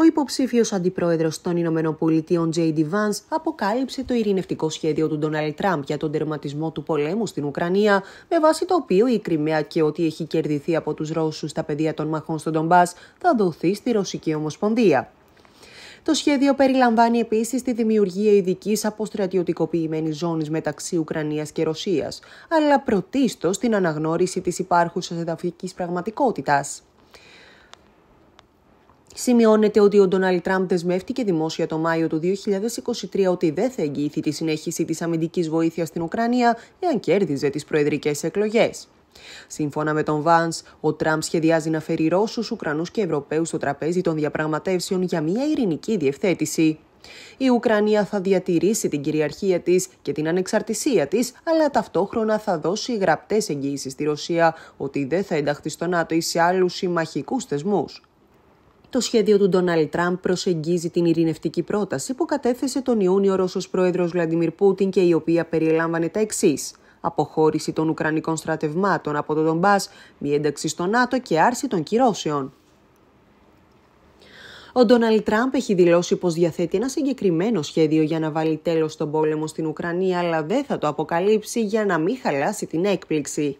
Ο υποψήφιος αντιπρόεδρος των Ηνωμένων Πολιτειών, J.D. Vance, αποκάλυψε το ειρηνευτικό σχέδιο του Ντόναλτ Τραμπ για τον τερματισμό του πολέμου στην Ουκρανία, με βάση το οποίο η Κρυμαία και ό,τι έχει κερδιθεί από τους Ρώσους στα πεδία των μαχών στον Ντομπά θα δοθεί στη Ρωσική Ομοσπονδία. Το σχέδιο περιλαμβάνει επίσης τη δημιουργία ειδικής αποστρατιωτικοποιημένης ζώνης μεταξύ Ουκρανίας και Ρωσίας, αλλά πρωτίστως την αναγνώριση της υπάρχουσας εδαφικής πραγματικότητας. Σημειώνεται ότι ο Ντόναλτ Τραμπ δεσμεύτηκε δημόσια το Μάιο του 2023 ότι δεν θα εγγυηθεί τη συνέχιση της αμυντικής βοήθειας στην Ουκρανία εάν κέρδιζε τις προεδρικές εκλογές. Σύμφωνα με τον Βαν, ο Τραμπ σχεδιάζει να φέρει Ρώσους, Ουκρανούς και Ευρωπαίους στο τραπέζι των διαπραγματεύσεων για μια ειρηνική διευθέτηση. Η Ουκρανία θα διατηρήσει την κυριαρχία της και την ανεξαρτησία της, αλλά ταυτόχρονα θα δώσει γραπτές εγγύησεις στη Ρωσία ότι δεν θα ενταχθεί στο ΝΑΤΟ ή σε άλλους συμμαχικούς θεσμούς. Το σχέδιο του Ντόναλτ Τραμπ προσεγγίζει την ειρηνευτική πρόταση που κατέθεσε τον Ιούνιο ο Ρώσος πρόεδρος Βλαντιμίρ Πούτιν και η οποία περιελάμβανε τα εξής. Αποχώρηση των Ουκρανικών στρατευμάτων από τον Ντομπάς, μη ένταξη στο ΝΑΤΟ και άρση των κυρώσεων. Ο Ντόναλτ Τραμπ έχει δηλώσει πως διαθέτει ένα συγκεκριμένο σχέδιο για να βάλει τέλος στον πόλεμο στην Ουκρανία, αλλά δεν θα το αποκαλύψει για να μην χαλάσει την έκπληξη.